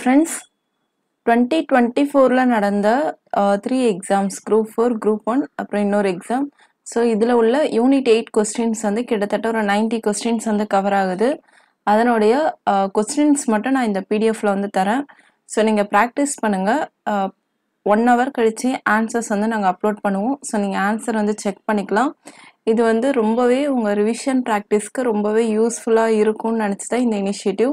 friends twenty twenty ஃபோரில் நடந்த three exams group four group one அப்புறம் இன்னொரு எக்ஸாம் ஸோ இதில் உள்ள யூனிட் எயிட் கொஸ்டின்ஸ் வந்து கிட்டத்தட்ட ஒரு நைன்ட்டி கொஸ்டின்ஸ் வந்து கவர் ஆகுது அதனுடைய கொஸ்டின்ஸ் uh, மட்டும் நான் இந்த பிடிஎஃப்பில் வந்து தரேன் ஸோ நீங்கள் ப்ராக்டிஸ் பண்ணுங்கள் ஒன் ஹவர் கழித்து ஆன்சர்ஸ் வந்து நாங்கள் அப்லோட் பண்ணுவோம் ஸோ நீங்கள் ஆன்சர் வந்து செக் பண்ணிக்கலாம் இது வந்து ரொம்பவே உங்கள் ரிவிஷன் ப்ராக்டிஸ்க்கு ரொம்பவே யூஸ்ஃபுல்லாக இருக்கும்னு நினச்சி தான் இந்த initiative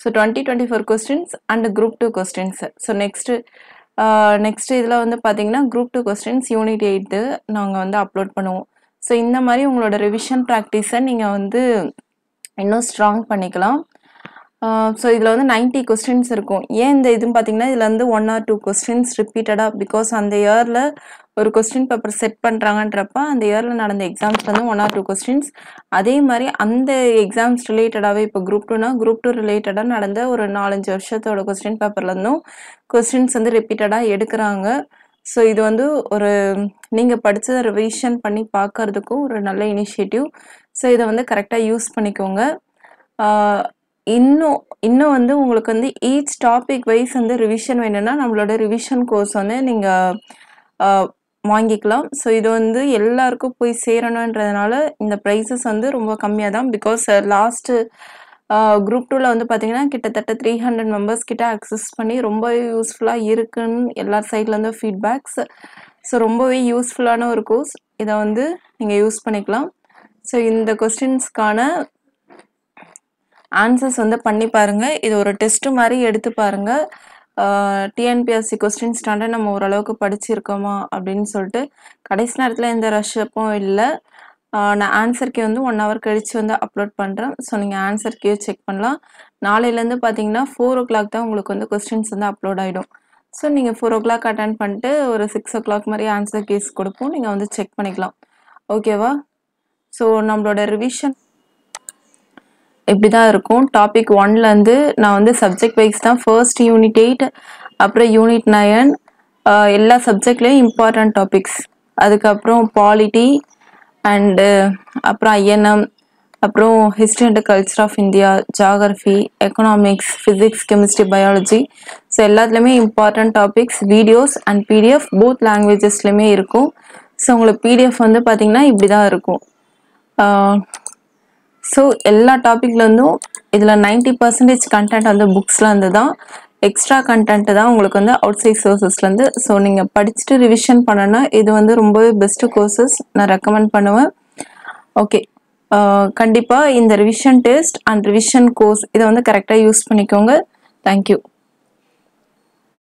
so twenty twenty four questions and group two questions so next next இதில் வந்து பார்த்தீங்கன்னா group two questions unit eight நாங்கள் வந்து அப்லோட் பண்ணுவோம் ஸோ இந்த மாதிரி உங்களோட ரிவிஷன் ப்ராக்டிஸை நீங்கள் வந்து இன்னும் ஸ்ட்ராங் பண்ணிக்கலாம் ஸோ இதில் வந்து நைன்ட்டி கொஸ்டின்ஸ் இருக்கும் ஏன் இந்த இதுன்னு பார்த்தீங்கன்னா இதில் வந்து ஒன் ஆர் டூ கொஸ்டின்ஸ் ரிப்பீட்டடாக பிகாஸ் அந்த இயரில் ஒரு கொஸ்டின் பேப்பர் செட் பண்ணுறாங்கன்றப்ப அந்த இயரில் நடந்த எக்ஸாம்ஸ் வந்து ஒன் ஆர் டூ கொஸ்டின்ஸ் அதே மாதிரி அந்த எக்ஸாம்ஸ் ரிலேட்டடாகவே இப்போ குரூப் டூனா குரூப் டூ ரிலேட்டடாக நடந்த ஒரு நாலஞ்சு வருஷத்தோட கொஸ்டின் பேப்பர்லேருந்தும் கொஸ்டின்ஸ் வந்து ரிப்பீட்டடாக எடுக்கிறாங்க ஸோ இது வந்து ஒரு நீங்கள் படித்ததை ரிவிஷன் பண்ணி பார்க்கறதுக்கும் ஒரு நல்ல இனிஷியேட்டிவ் ஸோ இதை வந்து கரெக்டாக யூஸ் பண்ணிக்கோங்க இன்னும் இன்னும் வந்து உங்களுக்கு வந்து ஈச் டாபிக் வைஸ் வந்து ரிவிஷன் வேணும்னா நம்மளோட ரிவிஷன் கோர்ஸ் வந்து நீங்கள் வாங்கிக்கலாம் ஸோ இது வந்து எல்லாருக்கும் போய் சேரணுன்றதுனால இந்த ப்ரைஸஸ் வந்து ரொம்ப கம்மியாக தான் பிகாஸ் லாஸ்ட்டு குரூப் டூவில் வந்து பார்த்திங்கன்னா கிட்டத்தட்ட த்ரீ ஹண்ட்ரட் மெம்பர்ஸ் கிட்ட அக்சஸ் பண்ணி ரொம்ப யூஸ்ஃபுல்லாக இருக்குன்னு எல்லா சைட்லேருந்து ஃபீட்பேக்ஸ் ஸோ ரொம்பவே யூஸ்ஃபுல்லான ஒரு கோர்ஸ் இதை வந்து நீங்கள் யூஸ் பண்ணிக்கலாம் ஸோ இந்த கொஸ்டின்ஸ்க்கான ஆன்சர்ஸ் வந்து பண்ணி பாருங்கள் இது ஒரு டெஸ்ட் மாதிரி எடுத்து பாருங்கள் டிஎன்பிஎஸ்சி கொஸ்டின் ஸ்டாண்டர்ட் நம்ம ஓரளவுக்கு படிச்சிருக்கோமா அப்படின்னு சொல்லிட்டு கடைசி நேரத்தில் எந்த ரஷ்ஷப்பும் இல்லை நான் ஆன்சர்க்கே வந்து ஒன் ஹவர் கழித்து வந்து அப்லோட் பண்ணுறேன் ஸோ நீங்கள் ஆன்சர் கே செக் பண்ணலாம் நாளையிலேருந்து பார்த்தீங்கன்னா ஃபோர் ஓ கிளாக் தான் உங்களுக்கு வந்து கொஸ்டின்ஸ் வந்து அப்லோட் ஆகிடும் ஸோ நீங்கள் ஃபோர் ஓ கிளாக் அட்டன் பண்ணிட்டு ஒரு சிக்ஸ் ஓ கிளாக் மாதிரி ஆன்சர் கேஸ் கொடுப்போம் நீங்கள் வந்து செக் பண்ணிக்கலாம் ஓகேவா ஸோ நம்மளோட ரிவிஷன் இப்படி தான் இருக்கும் டாபிக் ஒன்லேருந்து நான் வந்து சப்ஜெக்ட் வைஸ் தான் ஃபர்ஸ்ட் யூனிட் எயிட் அப்புறம் யூனிட் நயன் எல்லா சப்ஜெக்ட்லேயும் இம்பார்ட்டண்ட் டாபிக்ஸ் அதுக்கப்புறம் பாலிட்டி அண்டு அப்புறம் ஐஎன்எம் அப்புறம் history and culture of India geography economics physics chemistry biology so எல்லாத்துலேயுமே important topics videos and PDF both லாங்குவேஜஸ்லையுமே இருக்கும் ஸோ உங்களுக்கு பிடிஎஃப் வந்து பார்த்திங்கன்னா இப்படி தான் இருக்கும் ஸோ எல்லா டாப்பிக்லேருந்தும் இதில் நைன்டி பர்சன்டேஜ் கண்டென்ட் வந்து புக்ஸ்லேருந்து தான் எக்ஸ்ட்ரா கண்டென்ட்டு தான் உங்களுக்கு வந்து அவுட் சைட் சோர்சஸ்லேருந்து ஸோ நீங்கள் படிச்சுட்டு ரிவிஷன் பண்ணனா இது வந்து ரொம்பவே பெஸ்ட்டு கோர்சஸ் நான் ரெக்கமெண்ட் பண்ணுவேன் ஓகே கண்டிப்பாக இந்த revision test and revision course இதை வந்து கரெக்டாக யூஸ் பண்ணிக்கோங்க தேங்க்யூ